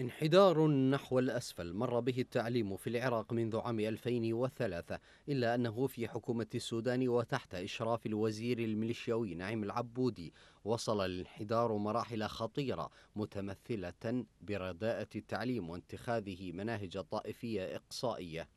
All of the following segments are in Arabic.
انحدار نحو الأسفل مر به التعليم في العراق منذ عام 2003 إلا أنه في حكومة السودان وتحت إشراف الوزير الميليشياوي نعيم العبودي وصل الانحدار مراحل خطيرة متمثلة برداءة التعليم وانتخاذه مناهج طائفية إقصائية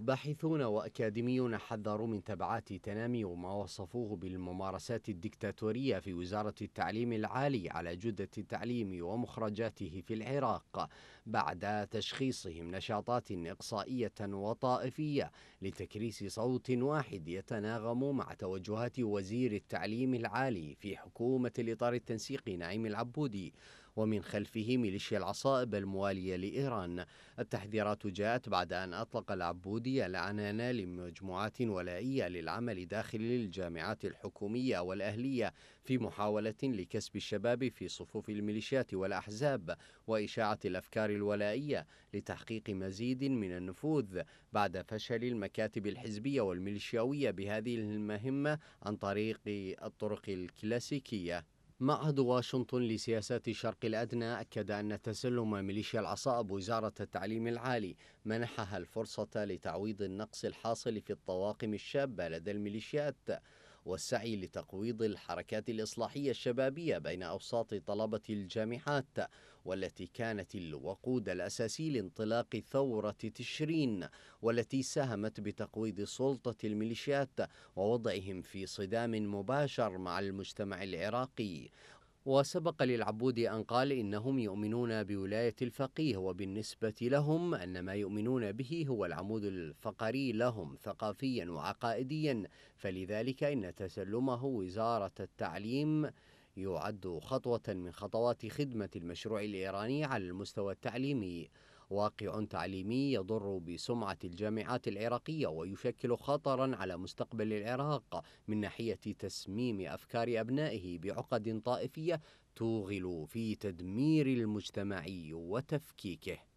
باحثون وأكاديميون حذروا من تبعات تنامي وما وصفوه بالممارسات الدكتاتورية في وزارة التعليم العالي على جودة التعليم ومخرجاته في العراق بعد تشخيصهم نشاطات إقصائية وطائفية لتكريس صوت واحد يتناغم مع توجهات وزير التعليم العالي في حكومة الإطار التنسيقي نعيم العبودي ومن خلفه ميليشيا العصائب الموالية لإيران التحذيرات جاءت بعد أن أطلق العبودي العنان لمجموعات ولائية للعمل داخل الجامعات الحكومية والأهلية في محاولة لكسب الشباب في صفوف الميليشيات والأحزاب وإشاعة الأفكار الولائية لتحقيق مزيد من النفوذ بعد فشل المكاتب الحزبية والميليشياوية بهذه المهمة عن طريق الطرق الكلاسيكية معهد واشنطن لسياسات الشرق الأدنى أكد أن تسلم ميليشيا العصائب وزارة التعليم العالي منحها الفرصة لتعويض النقص الحاصل في الطواقم الشابة لدى الميليشيات والسعي لتقويض الحركات الإصلاحية الشبابية بين أوساط طلبة الجامعات والتي كانت الوقود الأساسي لانطلاق ثورة تشرين والتي ساهمت بتقويض سلطة الميليشيات ووضعهم في صدام مباشر مع المجتمع العراقي وسبق للعبودي أن قال إنهم يؤمنون بولاية الفقيه وبالنسبة لهم أن ما يؤمنون به هو العمود الفقري لهم ثقافيا وعقائديا فلذلك إن تسلمه وزارة التعليم يعد خطوة من خطوات خدمة المشروع الإيراني على المستوى التعليمي واقع تعليمي يضر بسمعة الجامعات العراقية ويشكل خطرا على مستقبل العراق من ناحية تسميم أفكار أبنائه بعقد طائفية توغل في تدمير المجتمع وتفكيكه